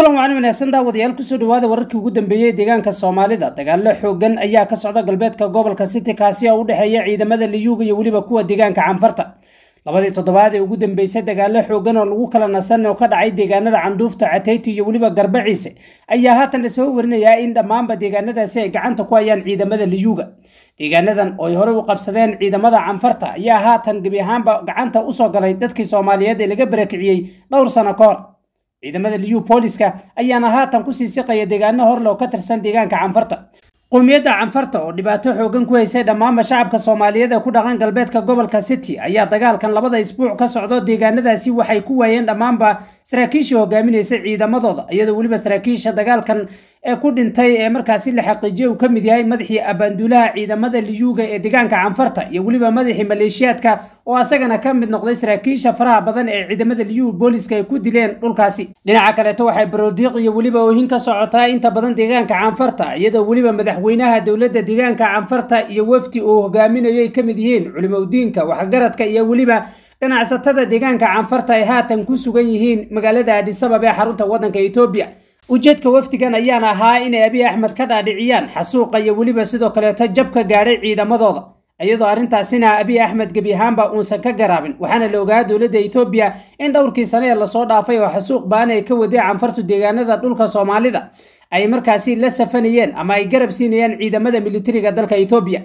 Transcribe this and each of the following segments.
kulan wacan wanaagsan daawadayaal kusoo dhawaada wararkii ugu dambeeyey deegaanka soomaalida dagaalo xoogan ayaa ka socda galbeedka gobolka city kaasi oo u dhexeeya ciidamada liyuuga iyo weliba kuwa deegaanka canfarta labadii toddobaad ee ugu dambeysay dagaalo xoogan oo lagu kala nasan oo ka dhacay deegaanada candhuufta cateyti iyo weliba garbaciise ayaa haatan lasoo warinayaa in dhammaanba deegaanadaasi ay gacanta ku hayaan ciidamada liyuuga deegaanadan oo horey u qabsadeen ciidamada canfarta ayaa haatan gebi ahaanba gacanta usoo galay dadkii soomaaliyeed ee laga barakiciyey dhowr sano ka hor ciidamada liyu booliska ayaana haatan kusii siqaya deegaano horle oo ka tirsan deegaanka canfarta qowmiyadda canfarta oo dhibaato xoogan ku haysay dhammaanba shacabka soomaaliyeed ee ku dhaqan galbeedka gobolka city ayaa dagaalkan labada isbuuc ka socdo deegaanadaasi waxay ku waayeen dhammaanba saraakiishii hogaaminaysay ciidamadooda iyadoo weliba saraakiisha dagaalkan ee ku dhintay ee markaasi la xaqiijiyay uu ka mid yahay madaxii abaandulaha ciidamada liyuuga ee deegaanka canfarta iyo weliba madaxii maleeshiyaadka oo asagana ka mid noqday saraakiisha faraha badan ee ciidamada liyuuga booliska ay ku dileen dhulkaasi dhinaca kaleeto waxay baroodiiq iyo weliba oohin ka socotaa inta badan deegaanka canfarta iyadoo weliba madaxweynaha dowladda deegaanka canfarta iyo wafdi uu hogaaminayo ay ka mid yihiin culimodiinka waxgaradka iyo weliba ganacsatada deegaanka canfarta ay haatan ku sugan yihiin magaalada adisabab ee xarunta waddanka ethoobiya ujeedka wafdigan ayaan ahaa inay abiy axmed ka dhaadhiciyaan xasuuqa iyo weliba sidoo kaleeto jabka gaadhay ciidamadooda iyadoo arrintaasina abiy axmed gebi ahaanba uusan ka garaabin waxaana la ogaa dowladda ethoobiya in dhowrkii sane ee lasoo dhaafay oo xasuuq baan ay ka wadeen canfartu deegaanada dhulka soomaalida ay markaasi la safanayeen ama ay garab siinayeen ciidamada militariga dalka ethoobiya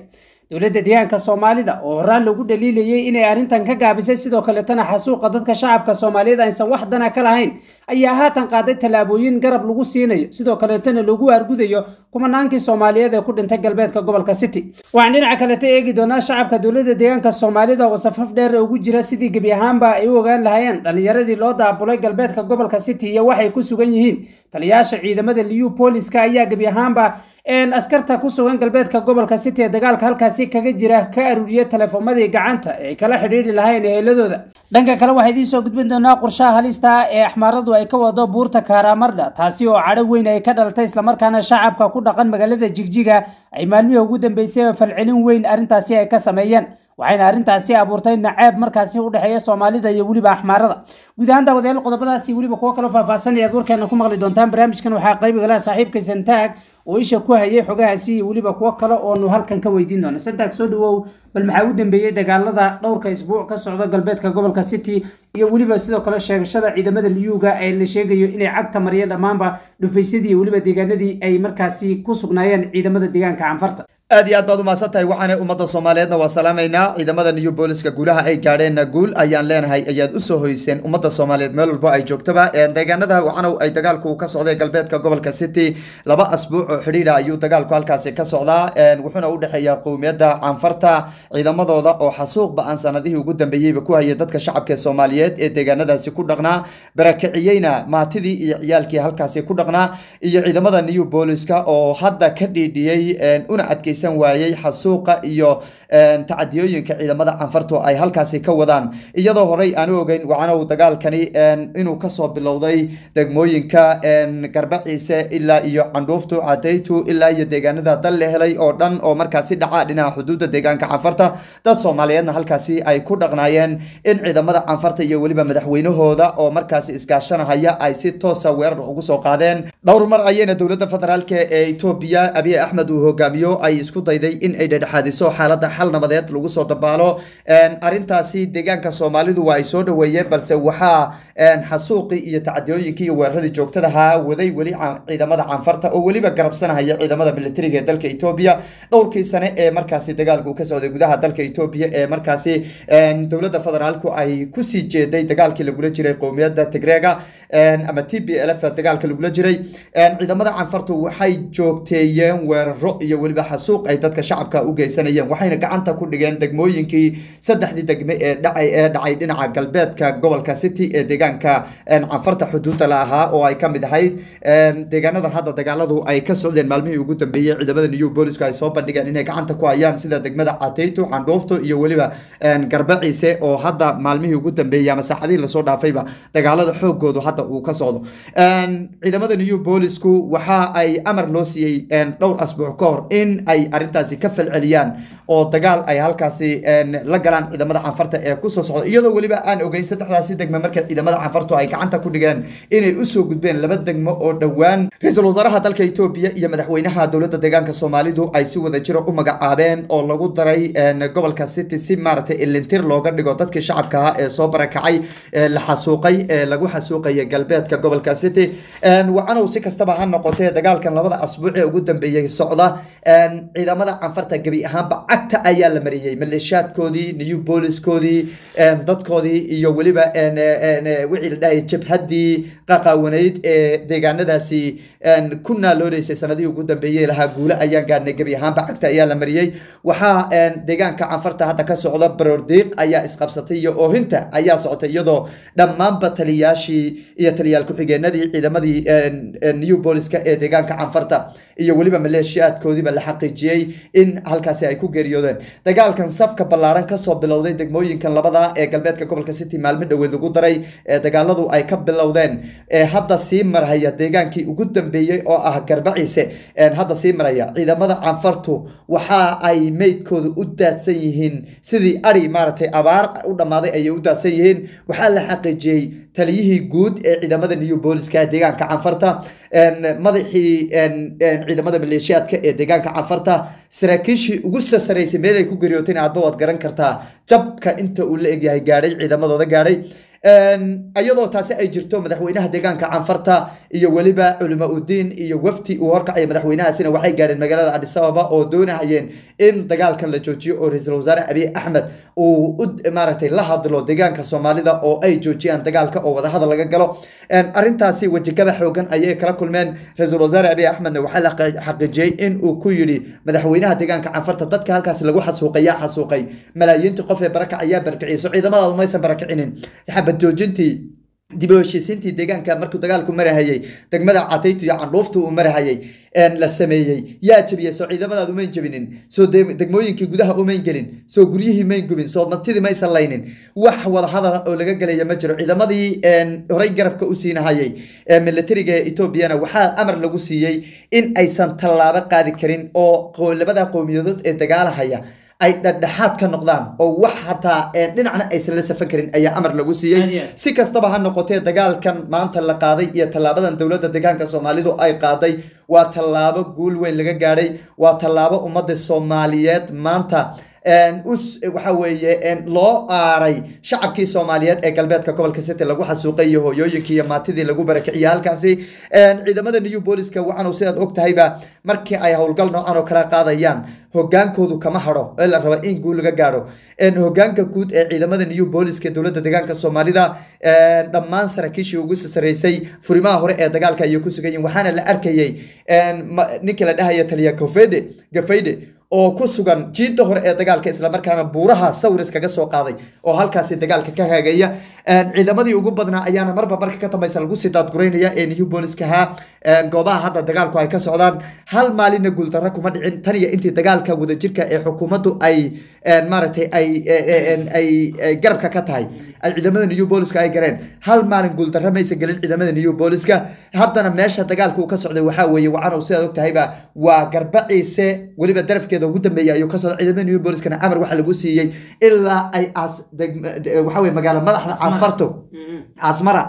dowladda deegaanka soomaalida oo horaan lagu dhaliilayay inay arrintan ka gaabisay sidoo kaletana xasuuqa dadka shacabka soomaaliyeed aysan wax dana ka lahayn ayaa haatan qaaday tallaabooyin garab lagu siinayo sidoo kaletana lagu argudayo kumanaankii soomaaliyeed ee ku dhintay galbeedka gobolka city waxaan dhinaca kaleta eegi doonaa shacabka dowladda deegaanka soomaalida oo safaf dheer ugu jira sidii gebi ahaanba ay u ogaan lahaayeen dhallinyaradii loo daabulay galbeedka gobolka city iyo waxay ku sugan yihiin taliyaasha ciidamada liyu booliska ayaa gebi ahaanba askarta ku sugan galbeedka gobolka city ee dagaalka halkaasi kaga jira ka aruuriya teleefomadii gacanta ee ay kala xidhiiri lahayn heeladooda dhanka kale waxaa idiin soo gudbin doonaa qorshaha halista ee axmaaradu ay ka wado buurta kaaraamardha taasi oo cadho weyn ay ka dhaltay islamarkaana shacabka ku dhaqan magaalada jigjiga ay maalmihii ugu dambeysay falcelin weyn arrintaasi ay ka sameeyeen waxayna arrintaasi abuurtay naceeb markaasi u dhexeeya soomaalida iyo weliba axmaarada guud ahaan daawadayaal qodobadaasi weliba kuwo kaloo faahfaahsan ayaad warkeena ku maqli doontaan barnaamijkan waxaa qaybiga laha saaxiibka santaag oo isha ku hayay xogahaasi iyo weliba kuwo kale oonu halkan ka weydiin doono santaag soo dhawow bal maxaa u dambeeyey dagaalada dhowrka isbuuc ka socda galbeedka gobolka city iyo weliba sidoo kale sheegashada ciidamada liyuga ee la sheegayo inay cagta mariyeen dhammaanba dhufaysyadii iyo weliba deegaanadii ay markaasi ku sugnaayeen ciidamada deegaanka canfarta aad iyo aad baad umahadsan tahay waxaana ummadda soomaaliyeedna waa salaamaynaa ciidamada iyo booliska gulaha ay gaadheen guul ayaan leenahay ayaad usoo hoyseen ummadda soomaaliyeed meel walbo ay joogtaba deegaanada canow ay dagaalku ka socday galbeedka gobolka city laba asbuuc oo xidhiidha ayuu dagaalku halkaasi ka socdaa wuxuuna udhexeeya qowmiyadda canfarta ciidamadooda oo xasuuqba aan sanadihii ugu dambeeyeyba ku hayay dadka shacabka soomaaliyeed ee deegaanadaasi ku dhaqnaa barakiciyeyna maatidii iyo ciyaalkii halkaasi ku dhaqnaa iyo ciidamadan iyo booliska oo hadda ka dhiidhiyey una adkey dhegaysan waayey xasuuqa iyo eh, tacadiyooyinka ciidamada canfartu ay halkaasi ka wadaan iyadoo horey aanu ogeyn wacanow dagaalkani eh, inuu kasoo bilowday degmooyinka eh, garbaciise ilaa iyo candhuuftu cadaytu ilaa iyo deegaanada dal la helay oo dhan oo markaasi dhacaa dhinaca xuduudda deegaanka canfarta dad soomaaliyeedna halkaasi ay ku dhaqnaayeen in ciidamada canfarta iyo weliba madaxweynahooda oo markaasi isgaashanahaya ay si toosa ah weerar ugu soo qaadeen dhowr mar ayayna dowladda federaalk ee etoobiya abiy axmed uu hogaamiyo ay isku dayday in ay dhedhexaadiso xaaladda xal nabadeed lagu soo dabaalo arintaasi deegaanka soomaalidu waa ay soo dhaweeyeen balse waxaa xasuuqii iyo tacadiyooyinkii iyo weeraradii joogtadahaa waday weli ciidamada canfarta oo weliba garabsanahaya ciidamada militariga ee dalka etoobiya dhowrkii sane ee markaasi dagaalku ka socday gudaha dalka etoobiya ee markaasi dowladda federaalku ay kusii jeeday dagaalkii lagula jiray qowmiyadda tigreega ama t b lf dagaalka lagula jiray ciidamada canfartu waxay joogteeyeen weeraro iyo weliba xasuuq suuq ay dadka shacabka u geysanayeen waxayna gacanta ku dhigeen degmooyinkii saddexdii degme ee dhacay ee dhacay dhinaca galbeedka gobolka city ee deegaanka canfarta xuduudda la ahaa oo ay ka mid ahayd deegaanadan hadda dagaaladu ay ka socdeen maalmihii ugu dambeeyey ciidamada new boolisku ay soo bandhigeen inay gacanta ku hayaan sida degmada cateyto candhuufto iyo weliba garbaciise oo hadda maalmihii ugu dambeeyey ama saacadihii lasoo dhaafayba dagaalada xoogoodu hadda uu ka socdo ciidamada new boolisku waxa ay amar loo siiyey dhowr asbuuc ka hor in ay ay arintaasi ka falceliyaan oo dagaal ay halkaasi la galaan ciidamada canfarta ee kusoo socda iyadoo weliba aan ogeyn saddexdaasi degme marka ciidamada canfartu ay gacanta ku dhigeen inay usoo gudbeen laba degmo oo dhowaan ra-iisul wasaaraha dalka etoobiya iyo madaxweynaha dowladda deegaanka soomaalidu ay si wada jiro u magacaabeen oo lagu daray gobolka city si maaragtay ilintir looga dhigo dadkii shacabkaha ee soo barakacay la xasuuqay ee lagu xasuuqaya galbeedka gobolka city wacanow si kastaba ha noqotee dagaalkan labada asbuuc ee ugu dambeeyey socda ciidamada canfarta gebi ahaanba cagta ayaa la mariyey maleeshaadkoodii new booliskoodii dadkoodii iyo weliba wixii la dhahay jabhaddii qaqaawanayd ee deegaanadaasi ku naaloolaysay sanadihii ugu dambeeyey lahaa guule ayaan gaadhnay gebi ahaanba cagta ayaa la mariyey waxaa deegaanka canfarta hadda ka socda barordiiq ayaa isqabsatay iyo oohinta ayaa socotay iyadoo dhammaanba taliyaashii iyo taliyaal ku-xigeenadii ciidamadii new booliska ee deegaanka canfarta iyo weliba maleeshaadkoodiiba la xaqiijiyay xaqiijiyey in halkaasi ay ku geeriyoodeen dagaalkan safka ballaaran kasoo bilowday degmooyinkan labada ee galbeedka gobolka city maalmo dhoweed lagu daray ee dagaaladu ay ka bilowdeen ee hadda sii marhaya deegaankii ugu dambeeyey oo ah garbaciise hadda sii maraya ciidamada canfartu waxa ay meydkooda u daadsan yihiin sidii ari maaragtay abaar u dhammaaday ayay u daadsan yihiin waxaa la xaqiijiyey taliyihii guud ee ciidamada new booliska ee deegaanka canfarta madaxii ciidamada maleeshiyaadka ee deegaanka canfarta saraakiishii ugu sasaraysay meel ay ku geeriyootayna hadba waad garan kartaa jabka inta uu la eg yahay gaadhay ciidamadooda gaadhay iyadoo taasi ay jirto madaxweynaha deegaanka canfarta iyo weliba culama iyo wafti uu horkacaya madaxweynahaasina waxay gaadheen magaalada adisababa oo doonahayeen in dagaalkan la joojiyo oo ra-iisul wasaare abiy axmed uu u la hadlo deegaanka soomaalida oo ay joojiyaan dagaalka oo wadahadal laga galo arintaasi wejigaba xoogan ayay kala kulmeen ra-iisul wasaare abiy axmedna waxaa la xaqiijiyey in ku yidhi madaxweynaha deegaanka canfarta dadka halkaas lagu xasuuqayaa xasuuqay malaayiintii qof ee barakac ayaa barakiciyay so ciidamadaadu maysan barakicinin xabad joojintii dib u heshiisiintii deegaanka markuu dagaalku marahayey degmada cataytu iyo candhuufta uu marahayay la sameeyey yaa jebiyey soo ciidamadaadu mayn jebinin soo degmooyinkii gudaha umayn gelin soo guryihii mayn gubin soo martidii maysan laynin wax wada hadala oo laga gelaya ma jiro ciidamadii horay garabka u siinahayay milatariga ee etoobiyana waxaa amar lagu siiyey in aysan tallaabo qaadi karin oo labada qowmiyadood ee dagaalahaya ay dhadhexaad ka noqdaan oo wax xataa dhinacna aysan la safan karin ayaa amar lagu siiyey si kastaba ha noqotee dagaalkan maanta la qaaday iyo tallaabadan dowladda deegaanka soomaalidu ay qaaday waa tallaabo guul weyn laga gaadhay waa tallaabo ummadda soomaaliyeed maanta Eh, waxa weeye loo aaray shacabkii soomaaliyeed ee galbeedka gobolka city lagu xasuuqayo hooyooyinkii iyo maatidii lagu barakiciyay halkaasi ciidamada new booliska waxaanu sidaad og tahayba markii ay howlgal noocan oo kala qaadayaan hogaankoodu kama hadho ee la raba in guul laga gaadho hogaanka guud ee ciidamada new booliska dowladda deegaanka soomaalida dhammaan saraakiishii ugu sareysay furimaha hore ee dagaalka ayay ku sugayiin waxaana la arkayay ninka la dhahaya taliya gafayde oo ku sugan jiidda hore ee dagaalka islamarkaana buuraha sawir kaga soo qaaday oo halkaasi dagaalka ka hagaya ciidamadii ugu badnaa ayaana marba marka ka dambaysa lagu sii daadgureynaya ee new boliskahaa goobaha hadda dagaalku ay ka socdaan hal maalinna guuldarro kuma dhicin tan iyo intii dagaalka wadajirka ee xukuumaddu ay maaragtay ay e, e, ay e, garabka ka tahay ay ciidamada new boliska ay gareen hal maalin guuldarro maysa gelin ciidamada new boliska haddana meesha dagaalka uu ka socday waxaa weeye wacan sidaad og tahayba waa garbaciise weliba darafkeeda xilliga ugu dambeeyey ayuu kasoo ciidamada new boliskana amar waxa lagu siiyey ilaa ay waxa wey magaalo madaxda anfarto mm-hmm. asmara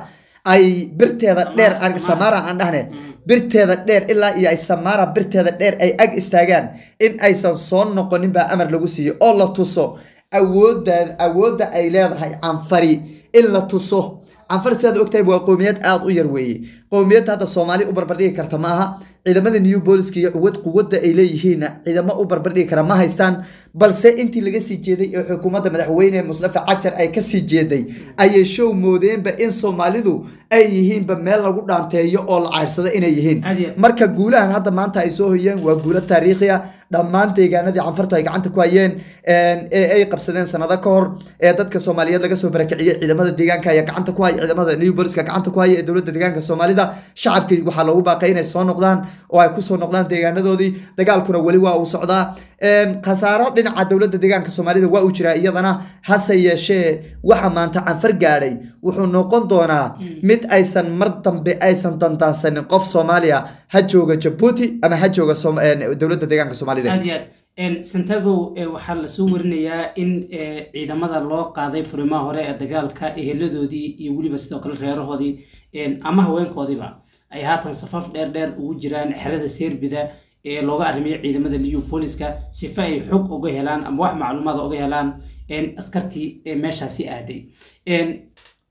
ay birteeda dheer samara aan dhahne mm-hmm. birteeda dheer ilaa iyo ay samara birteeda dheer ay ag istaagaan in aysan soo noqonin baa amar lagu siiyey oo la tuso awooda awoodda ay leedahay canfari in la tuso canfar sidaad ogtahay waa qowmiyaad aada u yar weeye qowmiyadda hadda soomaali u barbardhigi karta maaha aha ciidamada new booliska iyo uwad quwadda ay leeyihiinna ciidamo u barbardhigi kara ma haystaan balse intii laga sii jeeday ee xukuumadda madaxweyne muslafa cajar ay ka sii jeeday ayay show moodeenba in soomaalidu ay yihiinba meel lagu dhaanteeyo oo la cayrsado inay yihiin marka guulahan hadda maanta ay soo hoyeen waa guulo taariikhi ah dhammaan deegaanadii canfartu ay gacanta ku hayeen ay qabsadeen sanado ka hor ee dadka soomaaliyeed laga soo barakiciyey ciidamada deegaanka ayaa gacanta ku haya ciidamada new boliska gacanta ku haya ee dowladda deegaanka soomaalida shacabkii waxaa loogu baaqay inay soo noqdaan oo ay kusoo noqdaan deegaanadoodii dagaalkuna weli waa uu socdaa khasaaro dhinaca dowladda deegaanka soomaalida waa uu jiraa iyadana hase yeeshee waxa maanta canfar gaadhay wuxuu noqon doonaa mid aysan mar dambe aysan dandaansanin qof soomaaliya ha jooga jabuuti ama ha jooga dowladda deegaanka somalia aad iyo aad santagow e, waxaa lasoo warinayaa in e, ciidamada loo qaaday furimaha hore ee dagaalka eheladoodii iyo weliba sidoo kale reerahoodii ama haweenkoodiiba ay haatan safaf dheer dheer ugu jiraan xerada serbida ee looga arrimayo ciidamada boliska sifa ay xog uga helaan ama wax macluumaada uga helaan askartii e, meeshaasi aaday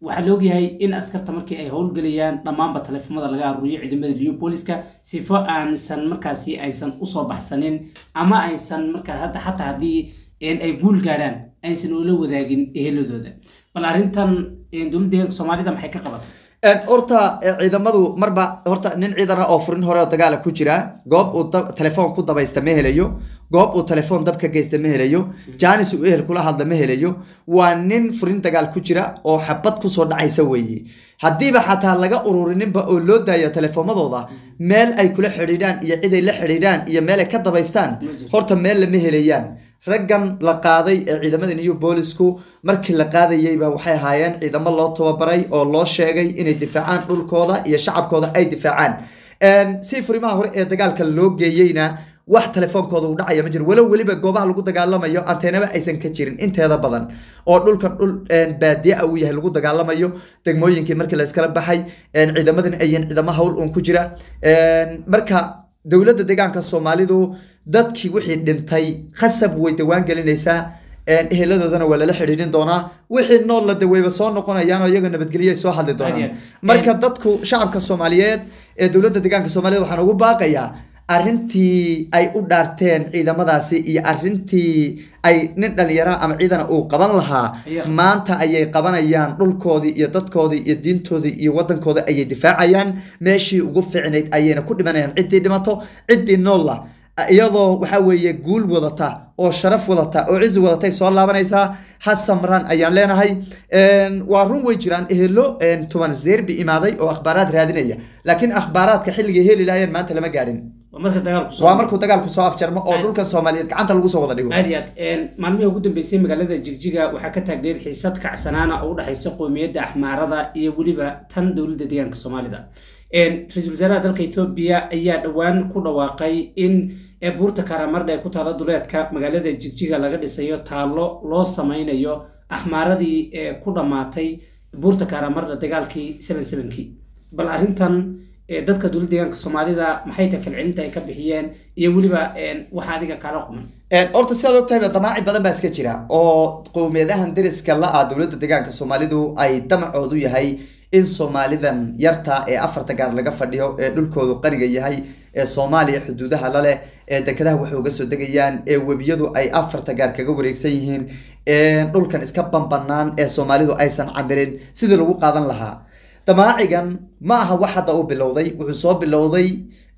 waxaa la ogyahay in askarta markii ay howlgelayaan dhammaanba taleefonada laga aruuriyo ciidamada leopoliska sifo aansan markaasi aysan usoo baxsanin ama aysan markaa hadda xataa haddii ay guul gaadhaan aysan ula wadaagin eheladooda bal arrintan dowladda soomaalida maxay ka qabatay horta eh, ciidamadu marba horta nin ciidana oo furin hore oo dagaala ku jira goob uu telefoon ku dabaysta ma helayo goob uu telefoon dabka geysta ma helayo mhm. janis uu ehel kula hadla ma helayo waa nin furin dagaal ku jira oo xabad kusoo dhacaysa weeye haddiiba xataa laga ururininba oo loo daayo teleefoomadooda mhm. meel ay kula xidhiidhaan iyo ciday la xidhiidhaan iyo meelay ka dabaystaan horta meel lama helayaan raggan la qaaday ee ciidamada new boolisku markii la qaadayeyba waxay ahaayeen ciidamo loo tababaray oo loo sheegay inay difaacaan dhulkooda iyo shacabkooda ay difaacaan si furimaha hore ee dagaalka loo geeyeyna wax telefoonkooda uu dhacaya ma jiro walow weliba goobaha lagu dagaalamayo anteenaba aysan ka jirin inteeda badan oo dhulkan dhul baadiya uu yahay lagu dagaalamayo degmooyinkii markii la baxay ciidamadan ayeen ciidamo hawl uun ku jira marka dowladda deegaanka soomaalidu dadkii wixii dhintay khasab way dawaan gelinaysaa eheladoodana waa lala xidhiirin doonaa wixii nool la daweyba soo noqonayaanoo iyaga nabadgelyoay soo hadli doonaan marka dadku shacabka soomaaliyeed ee dowladda deegaanka soomaliyeed waxaan ugu baaqayaa arrintii ay u dhaarteen ciidamadaasi iyo arrintii ay nin dhalinyara ama ciidana uu qaban lahaa maanta ayay qabanayaan dhulkoodii iyo dadkoodii iyo diintoodii iyo waddankooda ayay difaacayaan meeshii ugu fiicnayd ayayna ku dhimanayaan ciddii dhimato ciddii noolla ah iyadoo waxa weeye guul wadata oo sharaf wadata oo cizi wadatay soo laabanaysaa ha ayaan leenahay waa run way jiraan ehelo toban zeer imaaday oo akhbaaraad raadinaya laakiin akhbaaraadka xilligay heli lahayeen maanta lama gaadhin waa markuu dagaalku soo afjarmo oo dhulkan soomaaliyeed gacanta lagu soo wada dhigo aad iyo aad maalmihii ugu dambeysay magaalada jigjiga waxaa ka taagneed xiisad kacsanaana oo u dhexaysa qoomiyadda axmaarada iyo weliba tan dowladda deegaanka soomaalida ra-iisul wasaaraha dalka ethoobiya ayaa dhowaan ku dhawaaqay in buurta karamarda ee ku taala duleedka magaalada jigjiga laga dhisayo taallo loo sameynayo axmaaradii ee ku dhammaatay buurta karamarda dagaalkii sebensebenkii bal arrintan dadka dowla deegaanka soomaalida maxay tahay falcelinta ay ka bixiyeen iyo weliba waxa adiga kaala quman horta sidaad og damaaci badan baa iska jira oo qowmiyadahan deriska la-a ah dowladda deegaanka soomaalidu ay damacoodu yahay in soomaalidan yarta ee afarta gaar laga fadhiyo ee dhulkoodu qaniga yahay ee soomaaliya xuduudaha laleh ee dekedaha waxay uga soo degayaan ee webiyadu ay afarta gaar kaga wareegsan yihiin dhulkan iska banbannaan ee soomaalidu aysan camirin sidii lagu qaadan lahaa damaacigan ma aha wax hadda uu bilowday wuxuu soo bilowday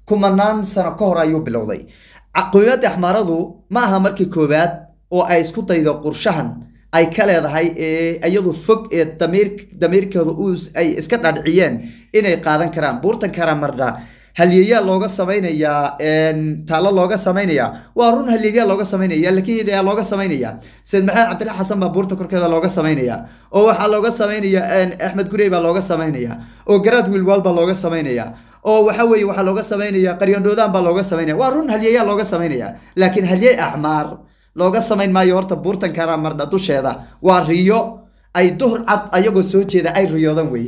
kumanaan sano ka hor ayuu bilowday caqooyada axmaaradu ma aha markii koowaad oo ay isku daydo qurshahan ay ka leedahay iyadu fog ee damiirkooda ay iska dhadhiciyeen inay qaadan karaan buurtan karaan karamardha halyeyaa looga samaynayaa taalo looga samaynayaa waa run halyeeyaa looga samaynaya laakiin yaa looga samaynaya sayid maxamed cabdilla xasan baa buurta korkeeda looga samaynaya oo waxaa looga samaynaya axmed gurey baa looga samaynaya oo garaad wiilwaal baa looga samaynaya oo waxa weye waxaa looga samaynaya qaryandhoodaan baa looga samaynaya waa run halyeeyaa looga samaynaya laakiin halyey axmaar looga samayn maayo horta buurtankaana mardha dusheeda waa riyo ay duhur cad ayagoo soo jeeda ay riyoodan wey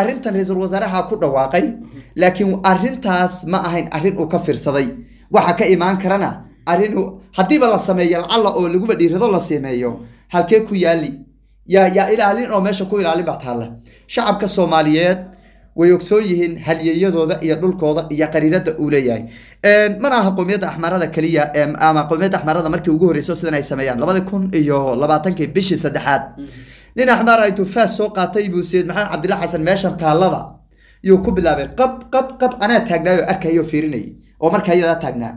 arintan ra-iisul wasaaraha ku dhawaaqay laakiin arintaas ma ahayn arin uu ka fiirsaday waxaa ka imaan karana arrin haddiiba la sameeyo lacala oo laguba dhiirado la sameeyo halkee ku yaali yaa ilaalin oo meesha ku ilaalin baa taalla shacabka soomaaliyeed way ogsoon yihiin halyeeyadooda iyo dhulkooda iyo qariirada uu leeyahay mana aha qoomiyadda axmarada kaliya ama qoomiyadda axmarada markii ugu horreyso sidan ay sameeyaan labadi kun iyo labaatankii bishii saddexaad nin axmar ay tufaas soo qaatay buu sayid maxamed cabdilla xasan meeshan taallada yuu ku bilaabay qab qab qab anaa taagnaayoo arkayoo fiirinayay oo markaa iyadaa taagnaa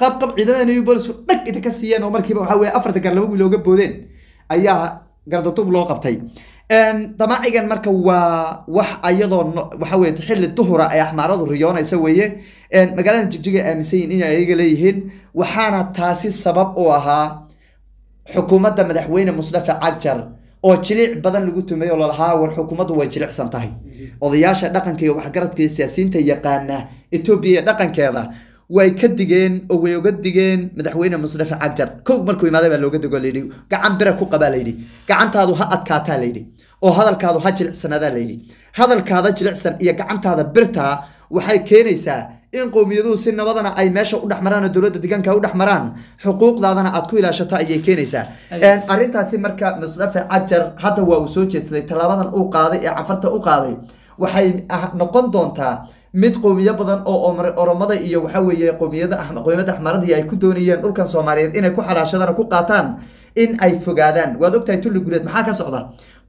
qab qab ciidamada new bolisku dhag ita siiyeen oo markiiba waxa weye afartan gaar laba wiil ooga boodeen ayaa gardatub loo qabtay damacigan marka waa wax ayadoo waxawey xilli duhura ay axmaaradu riyoonaysa weeye magaalada jigjiga aaminsan inay ayaga leeyihiin waxaana taasi sabab u ahaa xukuumadda madaxweyne musdafe cagjar oo jiliic badan lagu tumeey oo lalahaa war xukuumaddu way jilicsan tahay odayaasha dhaqanka iyo waxgaradka iyo siyaasiyiinta yaqaana etoobiya iyo dhaqankeeda way ka digeen oo way oga digeen madaxweyne musdafe cagjar kow markuu imaaday baa looga digo layidhi gacan bira ku qabaa layidhi gacantaadu ha adkaataa layidhi oo hadalkaadu ha jilicsan adaa layidhi hadalkaada jilicsan iyo gacantaada birtaa waxay keenaysaa in qowmiyaduhu si nabadana ay meesha u dhexmaraan oo dowladda deegaanka u dhexmaraan xuquuqdaadana aad ku ilaashato ayay keenaysaa arintaasi marka musdafe cajar hadda waa uu soo jeedsaday tallaabadan uu qaaday ee cafarta u qaaday waxay ah, noqon doontaa mid qowmiyo badan oo oromada iyo waxaweeye qomiyaqowmiyada axmaradii ah, ay ku doonayeen dhulkan soomaaliyeed inay ku xalaashadana ku qaataan in ay fogaadaan waad ogtahay tulli guleed maxaa ka socda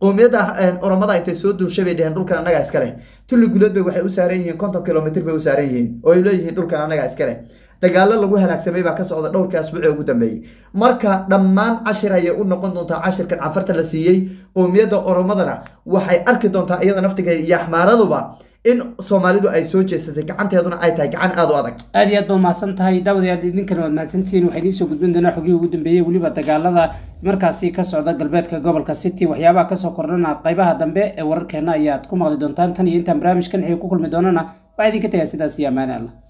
qoomiyada oromada intay soo duushay bay dheheen dhulkan annagaa iskale tulli bay waxay u saaran yihiin konton kilomitr bay u saaran yihiin oo ay leeyihiin dhulkan annagaa iskale dagaalo lagu halaagsamay baa ka socda dhowrkii asbuuci ugu dambeeyey marka dhammaan cashir ayay u noqon doontaa cashirkan canfarta la siiyey qoomiyadda oromadana waxay arki doontaa iyada naftiga iyo axmaaraduba in soomaalidu ay soo jeesatay gacanteeduna ay tahay gacan aad u adag aad iyo aad ba umahadsan tahay daawadyaal idinkana waad mahadsantihiin waxay idiin soo gudbin doonaa xogihii ugu dambeeyey weliba dagaalada markaasi ka socda galbeedka gobolka city waxyaabaha kasoo kordhana qaybaha dambe ee wararkeenna ayaad ku maqli doontaan tan iyo intaan barnaamijkan xig ku kulmi doonana waxaa idinka tagaa sidaas iyo ammaane allah